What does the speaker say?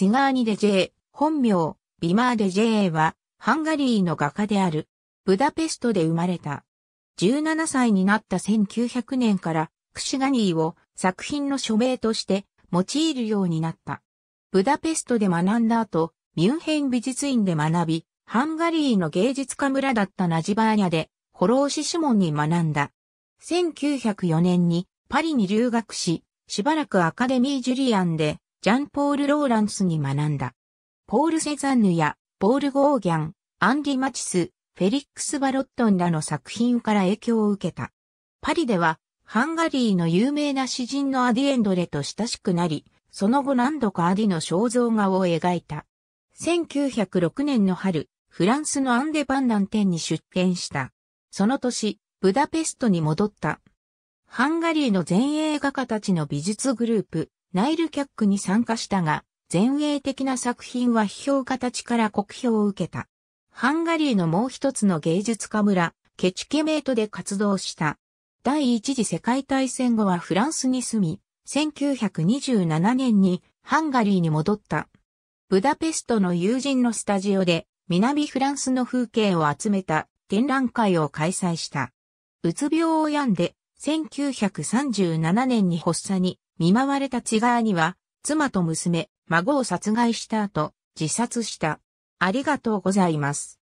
シガーニ・デジェー、本名、ビマー・デジェーは、ハンガリーの画家である、ブダペストで生まれた。17歳になった1900年から、クシュガニーを作品の署名として用いるようになった。ブダペストで学んだ後、ミュンヘン美術院で学び、ハンガリーの芸術家村だったナジバーニャで、ホローシシモンに学んだ。1904年にパリに留学し、しばらくアカデミージュリアンでジャンポール・ローランスに学んだ。ポール・セザンヌやポール・ゴーギャン、アンディ・マチス、フェリックス・バロットンらの作品から影響を受けた。パリでは、ハンガリーの有名な詩人のアディエンドレと親しくなり、その後何度かアディの肖像画を描いた。1906年の春、フランスのアンデバンダン店に出展した。その年、ブダペストに戻った。ハンガリーの前衛画家たちの美術グループ、ナイルキャックに参加したが、前衛的な作品は批評家たちから酷評を受けた。ハンガリーのもう一つの芸術家村、ケチケメートで活動した。第一次世界大戦後はフランスに住み、1927年にハンガリーに戻った。ブダペストの友人のスタジオで南フランスの風景を集めた展覧会を開催した。うつ病を病んで1937年に発作に見舞われた違いには、妻と娘、孫を殺害した後、自殺した。ありがとうございます。